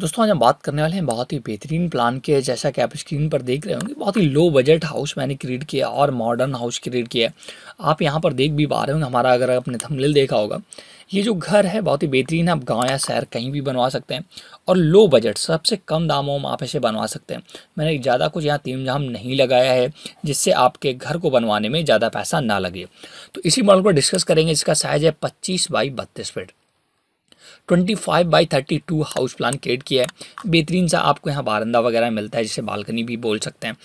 दोस्तों आज हम बात करने वाले हैं बहुत ही बेहतरीन प्लान के जैसा कि आप स्क्रीन पर देख रहे होंगे बहुत ही लो बजट हाउस मैंने क्रिएट किया और मॉडर्न हाउस क्रिएट किया आप यहाँ पर देख भी पा रहे होंगे हमारा अगर आपने थंबनेल देखा होगा ये जो घर है बहुत ही बेहतरीन है आप गाँव या शहर कहीं भी बनवा सकते हैं और लो बजट सबसे कम दामों में आप इसे बनवा सकते हैं मैंने ज़्यादा कुछ यहाँ तीन जाम नहीं लगाया है जिससे आपके घर को बनवाने में ज़्यादा पैसा ना लगे तो इसी मॉडल पर डिस्कस करेंगे इसका साइज़ है पच्चीस बाई बत्तीस feet twenty five by thirty two house plan create किया है बेहतरीन सा आपको यहाँ बारंदा वगैरह मिलता है जिसे बालकनी भी बोल सकते हैं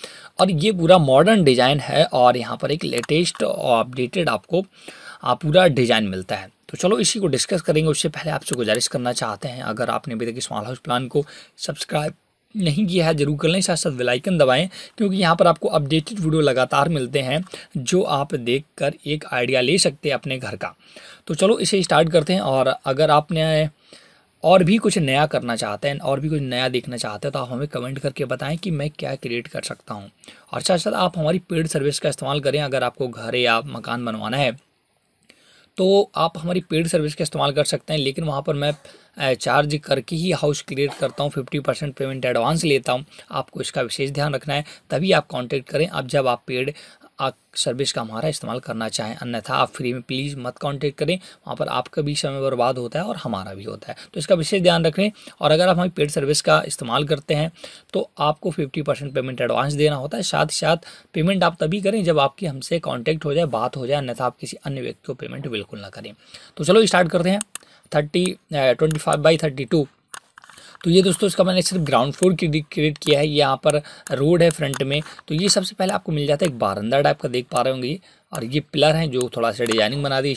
और ये पूरा मॉडर्न डिज़ाइन है और यहाँ पर एक लेटेस्ट और अपडेटेड आपको पूरा डिज़ाइन मिलता है तो चलो इसी को डिस्कस करेंगे उससे पहले आपसे गुजारिश करना चाहते हैं अगर आपने अभी तक स्मॉल हाउस प्लान को सब्सक्राइब नहीं किया है जरूर कर लें साथ साथ वेलाइकन दबाएँ क्योंकि यहाँ पर आपको अपडेटेड वीडियो लगातार मिलते हैं जो आप देख कर एक आइडिया ले सकते हैं अपने घर का तो चलो इसे स्टार्ट करते हैं और अगर आपने और भी कुछ नया करना चाहते हैं और भी कुछ नया देखना चाहते हैं तो आप हमें कमेंट करके बताएं कि मैं क्या क्रिएट कर सकता हूँ और साथ साथ आप हमारी पेड सर्विस का इस्तेमाल करें अगर आपको घर या मकान बनवाना है तो आप हमारी पेड सर्विस का इस्तेमाल कर सकते हैं लेकिन वहाँ पर मैं चार्ज करके ही हाउस क्रिएट करता हूँ फिफ्टी परसेंट पेमेंट एडवांस लेता हूँ आपको इसका विशेष ध्यान रखना है तभी आप कांटेक्ट करें अब जब आप पेड आप सर्विस का हमारा इस्तेमाल करना चाहें अन्यथा आप फ्री में प्लीज़ मत कांटेक्ट करें वहाँ पर आपका भी समय बर्बाद होता है और हमारा भी होता है तो इसका विशेष ध्यान रखें और अगर आप हमारी पेड सर्विस का इस्तेमाल करते हैं तो आपको फिफ्टी परसेंट पेमेंट एडवांस देना होता है साथ ही साथ पेमेंट आप तभी करें जब आपकी हमसे कॉन्टैक्ट हो जाए बात हो जाए अन्यथा आप किसी अन्य व्यक्ति को पेमेंट बिल्कुल ना करें तो चलो स्टार्ट करते हैं thirty twenty five by thirty two तो ये दोस्तों इसका मैंने सिर्फ ग्राउंड फ्लोर क्रिएट किया है यहाँ पर रोड है फ्रंट में तो ये सबसे पहले आपको मिल जाता है एक बारंदा टाइप का देख पा रहे होंगे और ये पिलर हैं जो थोड़ा सा डिजाइनिंग बना दी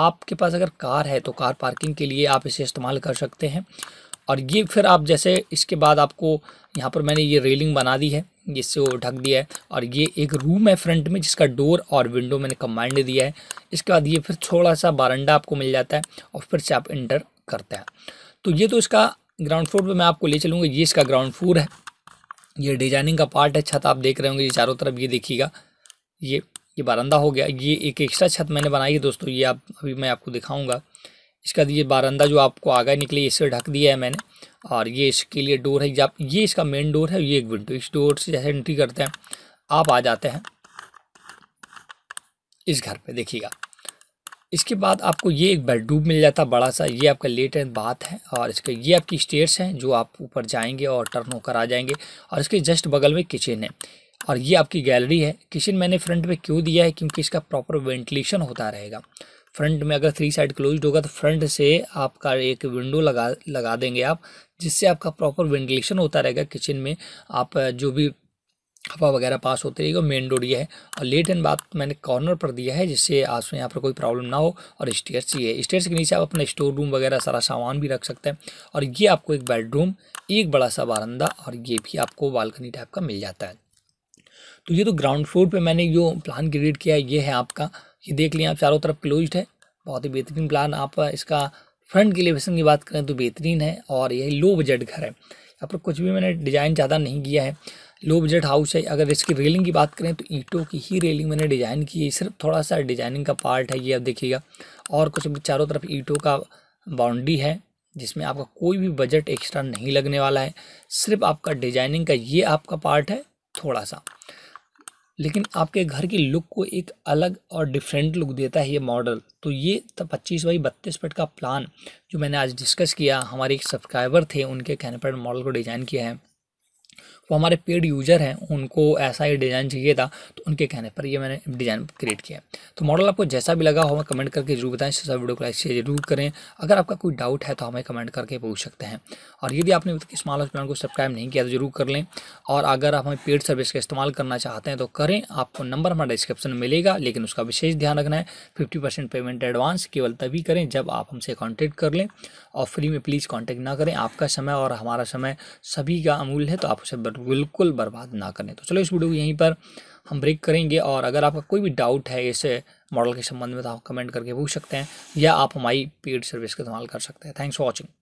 आपके पास अगर कार है तो कार पार्किंग के लिए आप इसे इस्तेमाल कर सकते हैं और ये फिर आप जैसे इसके बाद आपको यहाँ पर मैंने ये रेलिंग बना दी है जिससे वो ढक दिया है और ये एक रूम है फ्रंट में जिसका डोर और विंडो मैंने कम्बाइंड दिया है इसके बाद ये फिर थोड़ा सा बारंडा आपको मिल जाता है और फिर से आप इंटर करते हैं तो ये तो इसका ग्राउंड फ्लोर पे मैं आपको ले चलूँगा ये इसका ग्राउंड फ्लोर है ये डिजाइनिंग का पार्ट है छत आप देख रहे होंगे ये चारों तरफ ये देखिएगा ये ये बारंदा हो गया ये एक एक्स्ट्रा छत मैंने बनाई है दोस्तों ये आप अभी मैं आपको दिखाऊंगा इसका ये बारंदा जो आपको आगे निकले इससे ढक दिया है मैंने और ये इसके लिए डोर है जब ये इसका मेन डोर है ये एक विंडो इस डोर से जैसे एंट्री करते हैं आप आ जाते हैं इस घर पे देखिएगा इसके बाद आपको ये एक बेडरूम मिल जाता बड़ा सा ये आपका लेट एंड बाथ है और इसके ये आपकी स्टेयर्स हैं जो आप ऊपर जाएंगे और टर्न होकर आ जाएंगे और इसके जस्ट बगल में किचन है और ये आपकी गैलरी है किचन मैंने फ्रंट में क्यों दिया है क्योंकि इसका प्रॉपर वेंटिलेशन होता रहेगा फ्रंट में अगर थ्री साइड क्लोज होगा तो फ्रंट से आपका एक विंडो लगा लगा देंगे आप जिससे आपका प्रॉपर वेंटिलेशन होता रहेगा किचन में आप जो भी हवा वगैरह पास होती रहेगी और मेन डोर ये है और लेट एंड बाथ मैंने कॉर्नर पर दिया है जिससे आपको तो यहाँ पर कोई प्रॉब्लम ना हो और स्टेयर ये है स्टेयर के नीचे आप अपना स्टोर रूम वगैरह सारा सामान भी रख सकते हैं और ये आपको एक बेडरूम एक बड़ा सा बारंदा और ये भी आपको बालकनी टाइप का मिल जाता है तो ये तो ग्राउंड फ्लोर पर मैंने जो प्लान क्रिएट किया है ये है आपका ये देख लिया आप चारों तरफ क्लोज है बहुत ही बेहतरीन प्लान आप इसका फ्रंट के एलिवेशन की बात करें तो बेहतरीन है और यह लो बजट घर है यहाँ पर कुछ भी मैंने डिज़ाइन ज़्यादा नहीं किया है लो बजट हाउस है अगर इसकी रेलिंग की बात करें तो ईंटों की ही रेलिंग मैंने डिज़ाइन की है सिर्फ थोड़ा सा डिजाइनिंग का पार्ट है ये आप देखिएगा और कुछ चारों तरफ ईंटों का बाउंड्री है जिसमें आपका कोई भी बजट एक्स्ट्रा नहीं लगने वाला है सिर्फ आपका डिजाइनिंग का ये आपका पार्ट है थोड़ा सा लेकिन आपके घर की लुक को एक अलग और डिफरेंट लुक देता है ये मॉडल तो ये पच्चीस बाई बत्तीस फिट का प्लान जो मैंने आज डिस्कस किया हमारे एक सब्सक्राइबर थे उनके कहने पर मॉडल को डिज़ाइन किया है वो हमारे पेड यूज़र हैं उनको ऐसा ही डिज़ाइन चाहिए था तो उनके कहने पर ये मैंने डिज़ाइन क्रिएट किया तो मॉडल आपको जैसा भी लगा हो हमें कमेंट करके जरूर बताएं इससे वीडियो को लाइक जरूर करें अगर आपका कोई डाउट है तो हमें कमेंट करके पूछ सकते हैं और यदि आपने इस माल प्लान को सब्सक्राइब नहीं किया तो जरूर कर लें और अगर आप हमें पेड सर्विस का इस्तेमाल करना चाहते हैं तो करें आपको नंबर हमारा डिस्क्रिप्शन में मिलेगा लेकिन उसका विशेष ध्यान रखना है फिफ्टी परसेंट पेमेंट एडवांस केवल तभी करें जब आप हमसे कॉन्टैक्ट कर लें और फ्री में प्लीज़ कॉन्टैक्ट ना करें आपका समय और हमारा समय सभी का अमूल्य है तो आप उसे बिल्कुल बर्बाद ना करें तो चलो इस वीडियो को यहीं पर हम ब्रेक करेंगे और अगर आपका कोई भी डाउट है इस मॉडल के संबंध में तो आप कमेंट करके पूछ सकते हैं या आप हमारी पेड सर्विस का इस्तेमाल कर सकते हैं थैंक्स फॉर वॉचिंग